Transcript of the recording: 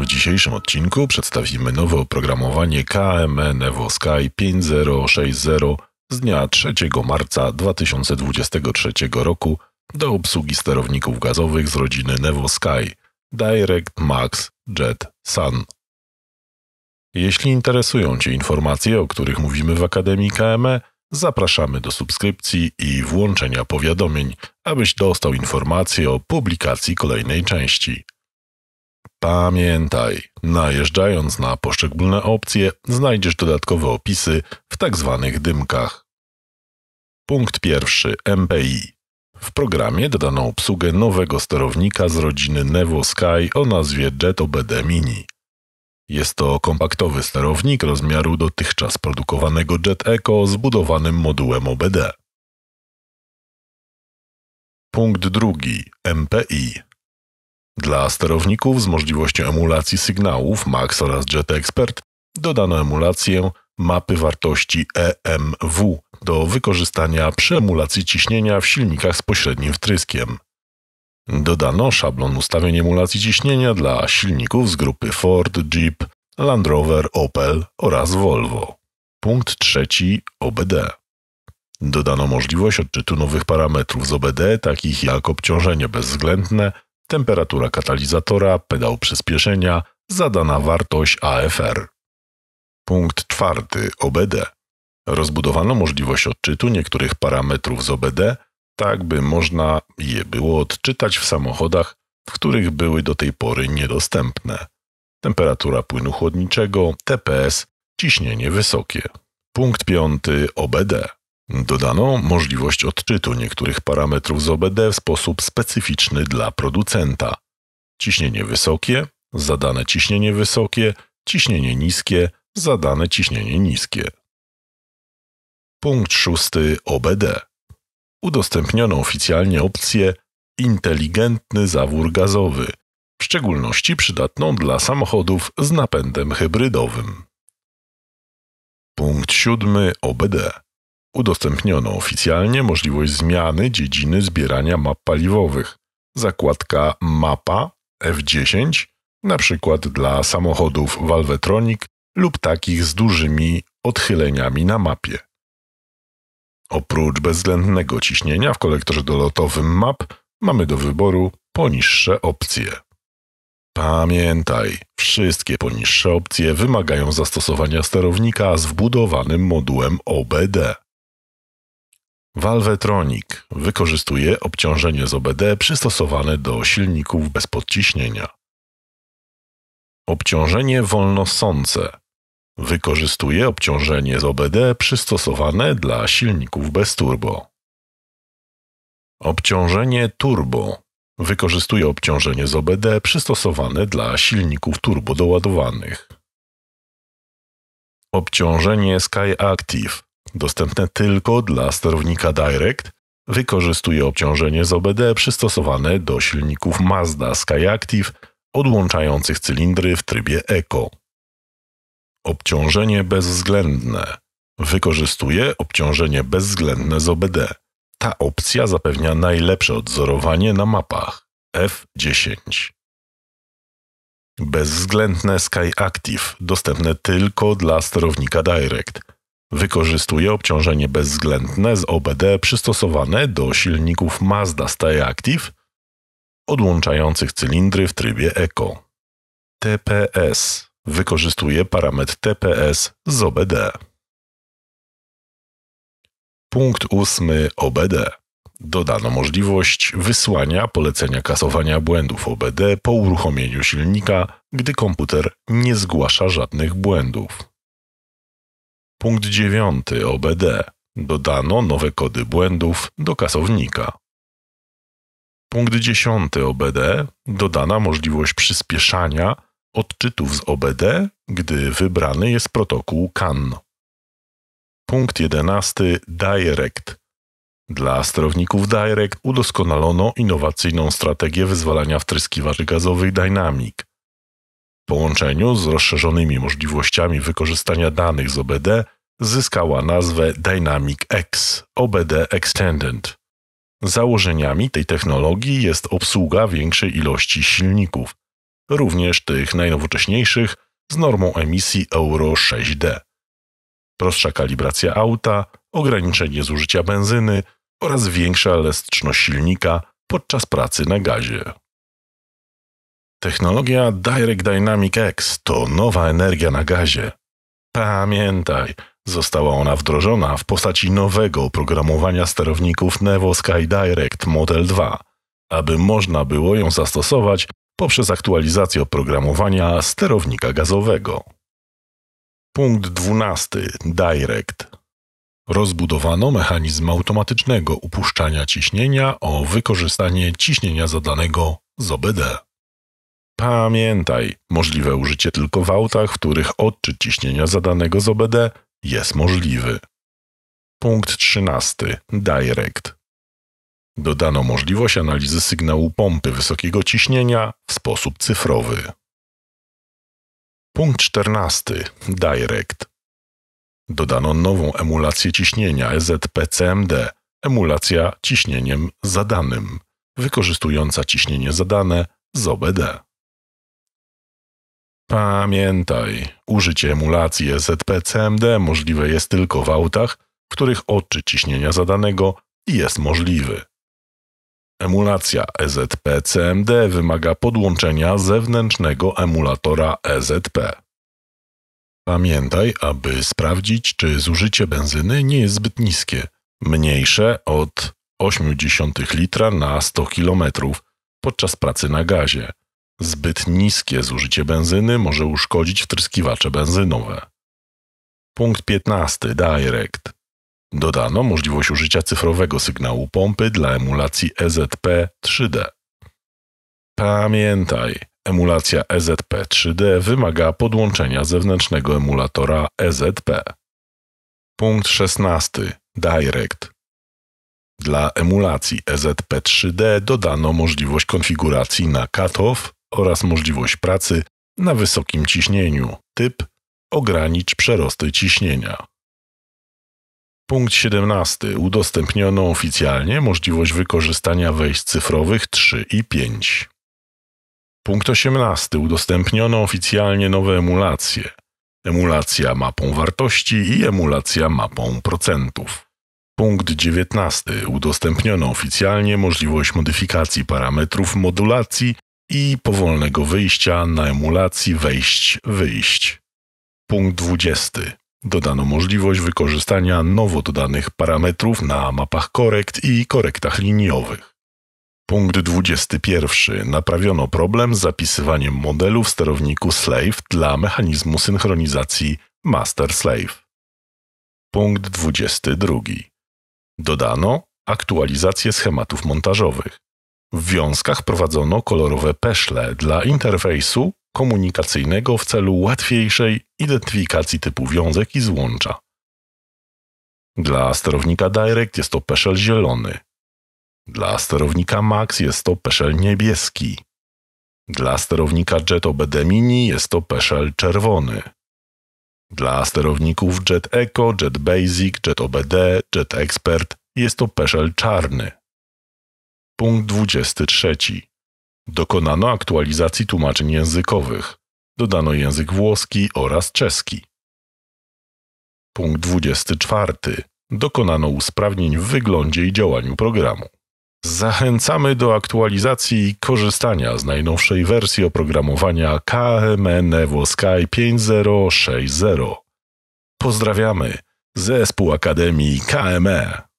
W dzisiejszym odcinku przedstawimy nowe oprogramowanie KMN Evo Sky 5060 z dnia 3 marca 2023 roku do obsługi sterowników gazowych z rodziny Nevo Sky Direct Max Jet Sun. Jeśli interesują Cię informacje, o których mówimy w Akademii KME, zapraszamy do subskrypcji i włączenia powiadomień, abyś dostał informacje o publikacji kolejnej części. Pamiętaj, najeżdżając na poszczególne opcje, znajdziesz dodatkowe opisy w tak zwanych dymkach. Punkt pierwszy MPI. W programie dodano obsługę nowego sterownika z rodziny Nevo Sky o nazwie OBD Mini. Jest to kompaktowy sterownik rozmiaru dotychczas produkowanego Jet Eco zbudowanym modułem OBD. Punkt drugi MPI dla sterowników z możliwością emulacji sygnałów MAX oraz Jet Expert dodano emulację mapy wartości EMW do wykorzystania przy emulacji ciśnienia w silnikach z pośrednim wtryskiem. Dodano szablon ustawień emulacji ciśnienia dla silników z grupy Ford, Jeep, Land Rover, Opel oraz Volvo. Punkt trzeci OBD. Dodano możliwość odczytu nowych parametrów z OBD, takich jak obciążenie bezwzględne, temperatura katalizatora, pedał przyspieszenia, zadana wartość AFR. Punkt czwarty OBD. Rozbudowano możliwość odczytu niektórych parametrów z OBD, tak by można je było odczytać w samochodach, w których były do tej pory niedostępne. Temperatura płynu chłodniczego, TPS, ciśnienie wysokie. Punkt piąty OBD. Dodano możliwość odczytu niektórych parametrów z OBD w sposób specyficzny dla producenta. Ciśnienie wysokie, zadane ciśnienie wysokie, ciśnienie niskie, zadane ciśnienie niskie. Punkt szósty OBD. Udostępniono oficjalnie opcję inteligentny zawór gazowy, w szczególności przydatną dla samochodów z napędem hybrydowym. Punkt siódmy OBD. Udostępniono oficjalnie możliwość zmiany dziedziny zbierania map paliwowych. Zakładka Mapa F10, na przykład dla samochodów Valvetronic lub takich z dużymi odchyleniami na mapie. Oprócz bezwzględnego ciśnienia w kolektorze dolotowym map mamy do wyboru poniższe opcje. Pamiętaj, wszystkie poniższe opcje wymagają zastosowania sterownika z wbudowanym modułem OBD. Valvetronic wykorzystuje obciążenie z OBD przystosowane do silników bez podciśnienia. Obciążenie wolnosące wykorzystuje obciążenie z OBD przystosowane dla silników bez turbo. Obciążenie turbo wykorzystuje obciążenie z OBD przystosowane dla silników turbo doładowanych. Obciążenie SkyActive dostępne tylko dla sterownika Direct, wykorzystuje obciążenie z OBD przystosowane do silników Mazda Skyactiv odłączających cylindry w trybie Eco. Obciążenie bezwzględne wykorzystuje obciążenie bezwzględne z OBD. Ta opcja zapewnia najlepsze odzorowanie na mapach F10. Bezwzględne Skyactiv dostępne tylko dla sterownika Direct Wykorzystuje obciążenie bezwzględne z OBD przystosowane do silników Mazda Stay Active odłączających cylindry w trybie Eco. TPS wykorzystuje parametr TPS z OBD. Punkt 8 OBD. Dodano możliwość wysłania polecenia kasowania błędów OBD po uruchomieniu silnika, gdy komputer nie zgłasza żadnych błędów. Punkt dziewiąty OBD. Dodano nowe kody błędów do kasownika. Punkt dziesiąty OBD. Dodana możliwość przyspieszania odczytów z OBD, gdy wybrany jest protokół CAN. Punkt jedenasty Direct. Dla sterowników Direct udoskonalono innowacyjną strategię wyzwalania wtryskiwaczy gazowych Dynamic – połączeniu z rozszerzonymi możliwościami wykorzystania danych z OBD zyskała nazwę Dynamic X OBD Extended. Założeniami tej technologii jest obsługa większej ilości silników, również tych najnowocześniejszych z normą emisji Euro 6D. Prostsza kalibracja auta, ograniczenie zużycia benzyny oraz większa elastyczność silnika podczas pracy na gazie. Technologia Direct Dynamic X to nowa energia na gazie. Pamiętaj, została ona wdrożona w postaci nowego oprogramowania sterowników Nevo Sky Direct Model 2, aby można było ją zastosować poprzez aktualizację oprogramowania sterownika gazowego. Punkt 12. Direct. Rozbudowano mechanizm automatycznego upuszczania ciśnienia o wykorzystanie ciśnienia zadanego z OBD. Pamiętaj, możliwe użycie tylko w autach, w których odczyt ciśnienia zadanego z OBD jest możliwy. Punkt 13. Direct. Dodano możliwość analizy sygnału pompy wysokiego ciśnienia w sposób cyfrowy. Punkt 14. Direct. Dodano nową emulację ciśnienia EZP-CMD, emulacja ciśnieniem zadanym, wykorzystująca ciśnienie zadane z OBD. Pamiętaj, użycie emulacji EZP-CMD możliwe jest tylko w autach, w których odczyt ciśnienia zadanego jest możliwy. Emulacja EZP-CMD wymaga podłączenia zewnętrznego emulatora EZP. Pamiętaj, aby sprawdzić, czy zużycie benzyny nie jest zbyt niskie, mniejsze od 0,8 litra na 100 km podczas pracy na gazie Zbyt niskie zużycie benzyny może uszkodzić wtryskiwacze benzynowe. Punkt 15. Direct. Dodano możliwość użycia cyfrowego sygnału pompy dla emulacji EZP-3D. Pamiętaj, emulacja EZP-3D wymaga podłączenia zewnętrznego emulatora EZP. Punkt 16. Direct. Dla emulacji EZP3D dodano możliwość konfiguracji na cutoff, oraz możliwość pracy na wysokim ciśnieniu. Typ ogranicz przerosty ciśnienia. Punkt 17. Udostępniono oficjalnie możliwość wykorzystania wejść cyfrowych 3 i 5. Punkt 18. Udostępniono oficjalnie nowe emulacje. Emulacja mapą wartości i emulacja mapą procentów. Punkt 19. Udostępniono oficjalnie możliwość modyfikacji parametrów modulacji i powolnego wyjścia na emulacji wejść-wyjść. Punkt 20. Dodano możliwość wykorzystania nowo dodanych parametrów na mapach korekt i korektach liniowych. Punkt 21. Naprawiono problem z zapisywaniem modelu w sterowniku slave dla mechanizmu synchronizacji master-slave. Punkt 22. Dodano aktualizację schematów montażowych. W wiązkach prowadzono kolorowe peszle dla interfejsu komunikacyjnego w celu łatwiejszej identyfikacji typu wiązek i złącza. Dla sterownika Direct jest to peszel zielony. Dla sterownika Max jest to peszel niebieski. Dla sterownika Jet OBD Mini jest to peszel czerwony. Dla sterowników Jet Eco, Jet Basic, Jet OBD, Jet Expert jest to peszel czarny. Punkt 23. Dokonano aktualizacji tłumaczeń językowych. Dodano język włoski oraz czeski. Punkt 24. Dokonano usprawnień w wyglądzie i działaniu programu. Zachęcamy do aktualizacji i korzystania z najnowszej wersji oprogramowania KMN Evo Sky 5060. Pozdrawiamy zespół Akademii KME.